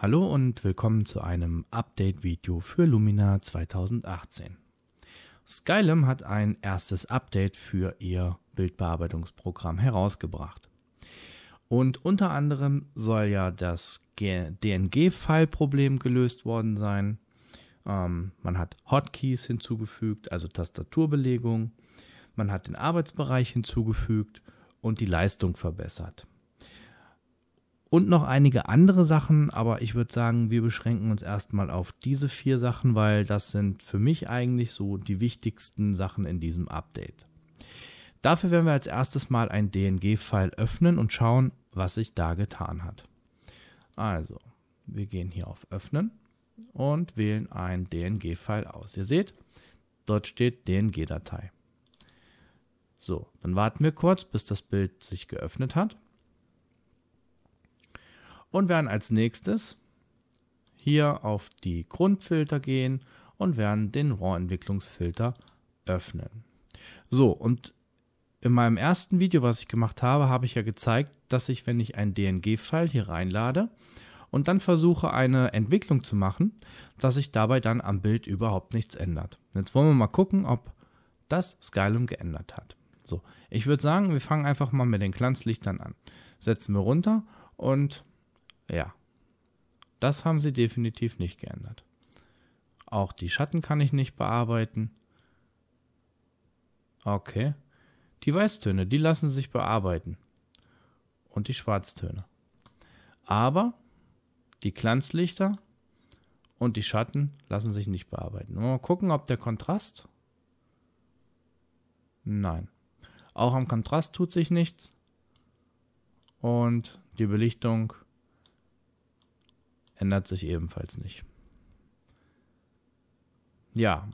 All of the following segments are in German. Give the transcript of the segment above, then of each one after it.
Hallo und willkommen zu einem Update-Video für Lumina 2018. Skylum hat ein erstes Update für ihr Bildbearbeitungsprogramm herausgebracht. Und unter anderem soll ja das DNG-File-Problem gelöst worden sein. Ähm, man hat Hotkeys hinzugefügt, also Tastaturbelegung. Man hat den Arbeitsbereich hinzugefügt und die Leistung verbessert und noch einige andere Sachen, aber ich würde sagen, wir beschränken uns erstmal auf diese vier Sachen, weil das sind für mich eigentlich so die wichtigsten Sachen in diesem Update. Dafür werden wir als erstes mal ein DNG-File öffnen und schauen, was sich da getan hat. Also, wir gehen hier auf Öffnen und wählen ein DNG-File aus. Ihr seht, dort steht DNG-Datei. So, dann warten wir kurz, bis das Bild sich geöffnet hat und werden als nächstes hier auf die Grundfilter gehen und werden den RAW-Entwicklungsfilter öffnen. So, und in meinem ersten Video, was ich gemacht habe, habe ich ja gezeigt, dass ich, wenn ich ein DNG-File hier reinlade und dann versuche, eine Entwicklung zu machen, dass sich dabei dann am Bild überhaupt nichts ändert. Jetzt wollen wir mal gucken, ob das Skylum geändert hat. So, ich würde sagen, wir fangen einfach mal mit den Glanzlichtern an. Setzen wir runter und ja. Das haben sie definitiv nicht geändert. Auch die Schatten kann ich nicht bearbeiten. Okay. Die Weißtöne, die lassen sich bearbeiten. Und die Schwarztöne. Aber die Glanzlichter und die Schatten lassen sich nicht bearbeiten. Mal gucken, ob der Kontrast. Nein. Auch am Kontrast tut sich nichts. Und die Belichtung ändert sich ebenfalls nicht. Ja,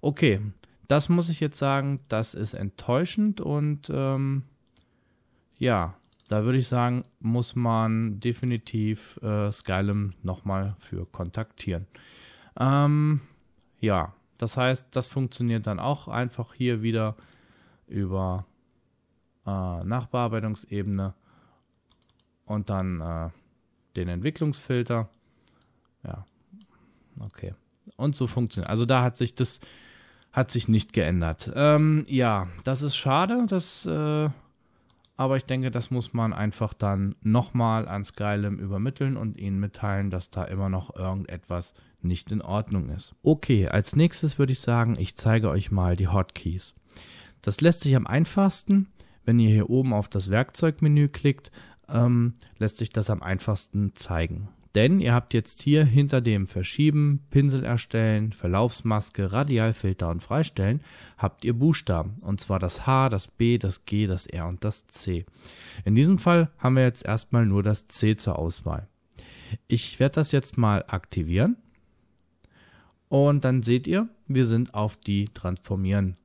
okay. Das muss ich jetzt sagen, das ist enttäuschend und ähm, ja, da würde ich sagen, muss man definitiv äh, Skylum nochmal für kontaktieren. Ähm, ja, das heißt, das funktioniert dann auch einfach hier wieder über äh, Nachbearbeitungsebene und dann äh, den Entwicklungsfilter. Ja, okay. Und so funktioniert. Also da hat sich das hat sich nicht geändert. Ähm, ja, das ist schade, das, äh, aber ich denke, das muss man einfach dann nochmal an Skylem übermitteln und ihnen mitteilen, dass da immer noch irgendetwas nicht in Ordnung ist. Okay, als nächstes würde ich sagen, ich zeige euch mal die Hotkeys. Das lässt sich am einfachsten, wenn ihr hier oben auf das Werkzeugmenü klickt, ähm, lässt sich das am einfachsten zeigen. Denn ihr habt jetzt hier hinter dem Verschieben, Pinsel erstellen, Verlaufsmaske, Radialfilter und Freistellen, habt ihr Buchstaben. Und zwar das H, das B, das G, das R und das C. In diesem Fall haben wir jetzt erstmal nur das C zur Auswahl. Ich werde das jetzt mal aktivieren. Und dann seht ihr, wir sind auf die Transformieren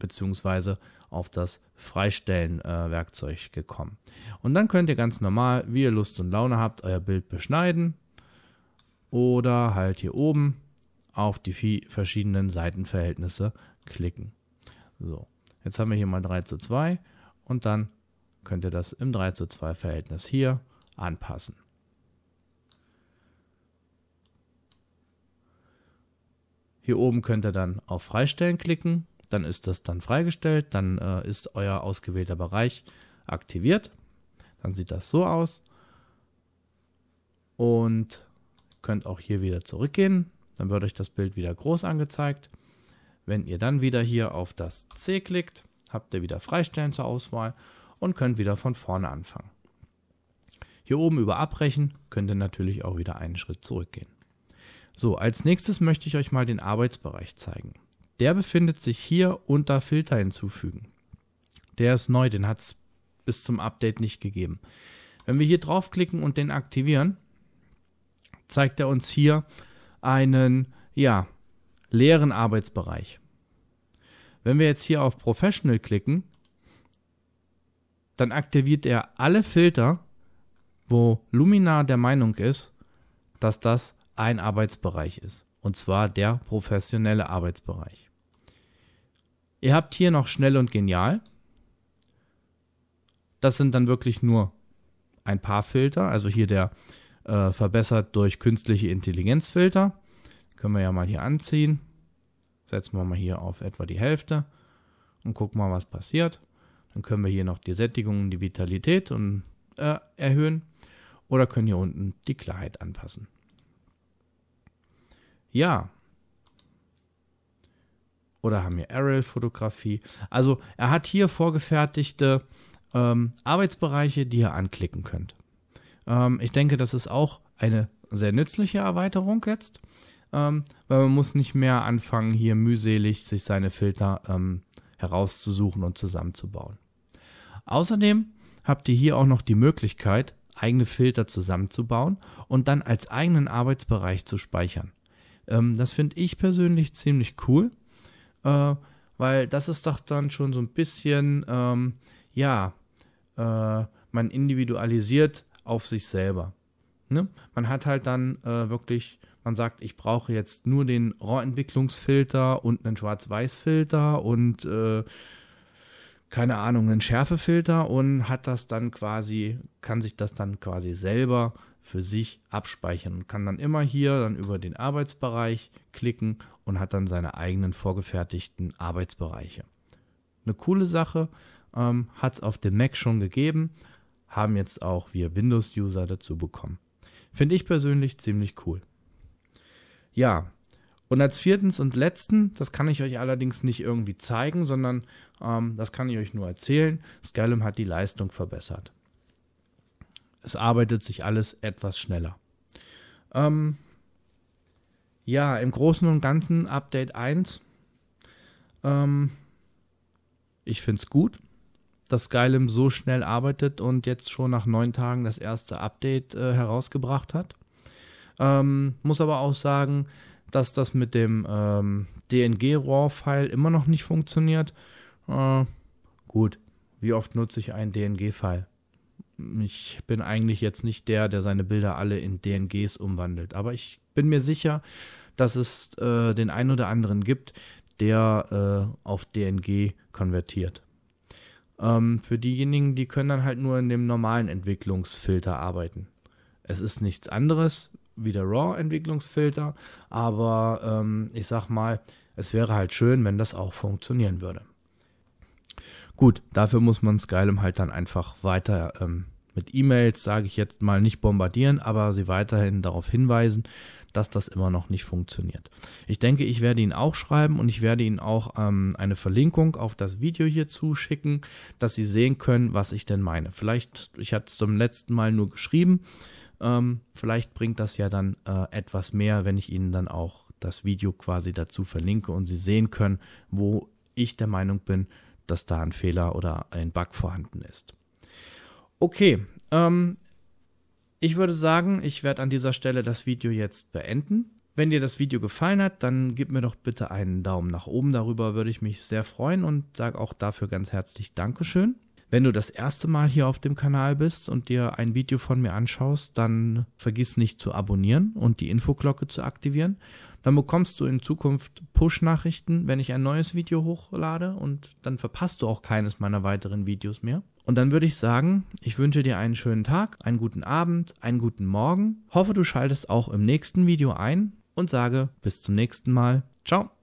bzw auf das Freistellen-Werkzeug äh, gekommen. Und dann könnt ihr ganz normal, wie ihr Lust und Laune habt, euer Bild beschneiden oder halt hier oben auf die verschiedenen Seitenverhältnisse klicken. So, jetzt haben wir hier mal 3 zu 2 und dann könnt ihr das im 3 zu 2 Verhältnis hier anpassen. Hier oben könnt ihr dann auf Freistellen klicken dann ist das dann freigestellt, dann äh, ist euer ausgewählter Bereich aktiviert. Dann sieht das so aus. Und könnt auch hier wieder zurückgehen. Dann wird euch das Bild wieder groß angezeigt. Wenn ihr dann wieder hier auf das C klickt, habt ihr wieder Freistellen zur Auswahl und könnt wieder von vorne anfangen. Hier oben über Abbrechen könnt ihr natürlich auch wieder einen Schritt zurückgehen. So, als nächstes möchte ich euch mal den Arbeitsbereich zeigen. Der befindet sich hier unter Filter hinzufügen. Der ist neu, den hat es bis zum Update nicht gegeben. Wenn wir hier draufklicken und den aktivieren, zeigt er uns hier einen ja, leeren Arbeitsbereich. Wenn wir jetzt hier auf Professional klicken, dann aktiviert er alle Filter, wo Luminar der Meinung ist, dass das ein Arbeitsbereich ist. Und zwar der professionelle Arbeitsbereich. Ihr habt hier noch schnell und genial. Das sind dann wirklich nur ein paar Filter. Also hier der äh, verbessert durch künstliche Intelligenzfilter. Können wir ja mal hier anziehen. Setzen wir mal hier auf etwa die Hälfte und gucken mal, was passiert. Dann können wir hier noch die Sättigung, und die Vitalität und, äh, erhöhen oder können hier unten die Klarheit anpassen. Ja, oder haben wir Aerial-Fotografie. Also er hat hier vorgefertigte ähm, Arbeitsbereiche, die ihr anklicken könnt. Ähm, ich denke, das ist auch eine sehr nützliche Erweiterung jetzt, ähm, weil man muss nicht mehr anfangen, hier mühselig sich seine Filter ähm, herauszusuchen und zusammenzubauen. Außerdem habt ihr hier auch noch die Möglichkeit, eigene Filter zusammenzubauen und dann als eigenen Arbeitsbereich zu speichern. Ähm, das finde ich persönlich ziemlich cool, äh, weil das ist doch dann schon so ein bisschen, ähm, ja, äh, man individualisiert auf sich selber. Ne? Man hat halt dann äh, wirklich, man sagt, ich brauche jetzt nur den Rohrentwicklungsfilter und einen Schwarz-Weiß-Filter und äh, keine Ahnung, einen Schärfefilter und hat das dann quasi, kann sich das dann quasi selber für sich abspeichern und kann dann immer hier dann über den Arbeitsbereich klicken und hat dann seine eigenen vorgefertigten Arbeitsbereiche. Eine coole Sache ähm, hat es auf dem Mac schon gegeben, haben jetzt auch wir Windows-User dazu bekommen. Finde ich persönlich ziemlich cool. Ja, und als viertens und letzten, das kann ich euch allerdings nicht irgendwie zeigen, sondern ähm, das kann ich euch nur erzählen, Skylum hat die Leistung verbessert es arbeitet sich alles etwas schneller. Ähm, ja, im Großen und Ganzen Update 1. Ähm, ich finde es gut, dass Skylim so schnell arbeitet und jetzt schon nach neun Tagen das erste Update äh, herausgebracht hat. Ähm, muss aber auch sagen, dass das mit dem ähm, DNG-RAW-File immer noch nicht funktioniert. Äh, gut, wie oft nutze ich ein DNG-File? ich bin eigentlich jetzt nicht der, der seine Bilder alle in DNGs umwandelt. Aber ich bin mir sicher, dass es äh, den einen oder anderen gibt, der äh, auf DNG konvertiert. Ähm, für diejenigen, die können dann halt nur in dem normalen Entwicklungsfilter arbeiten. Es ist nichts anderes wie der RAW-Entwicklungsfilter, aber ähm, ich sag mal, es wäre halt schön, wenn das auch funktionieren würde. Gut, dafür muss man Skylum halt dann einfach weiter ähm, mit E-Mails, sage ich jetzt mal, nicht bombardieren, aber sie weiterhin darauf hinweisen, dass das immer noch nicht funktioniert. Ich denke, ich werde Ihnen auch schreiben und ich werde Ihnen auch ähm, eine Verlinkung auf das Video hier zuschicken, dass Sie sehen können, was ich denn meine. Vielleicht, ich hatte es zum letzten Mal nur geschrieben, ähm, vielleicht bringt das ja dann äh, etwas mehr, wenn ich Ihnen dann auch das Video quasi dazu verlinke und Sie sehen können, wo ich der Meinung bin, dass da ein Fehler oder ein Bug vorhanden ist. Okay, ähm, ich würde sagen, ich werde an dieser Stelle das Video jetzt beenden. Wenn dir das Video gefallen hat, dann gib mir doch bitte einen Daumen nach oben. Darüber würde ich mich sehr freuen und sage auch dafür ganz herzlich Dankeschön. Wenn du das erste Mal hier auf dem Kanal bist und dir ein Video von mir anschaust, dann vergiss nicht zu abonnieren und die Infoglocke zu aktivieren. Dann bekommst du in Zukunft Push-Nachrichten, wenn ich ein neues Video hochlade und dann verpasst du auch keines meiner weiteren Videos mehr. Und dann würde ich sagen, ich wünsche dir einen schönen Tag, einen guten Abend, einen guten Morgen. Hoffe, du schaltest auch im nächsten Video ein und sage bis zum nächsten Mal. Ciao.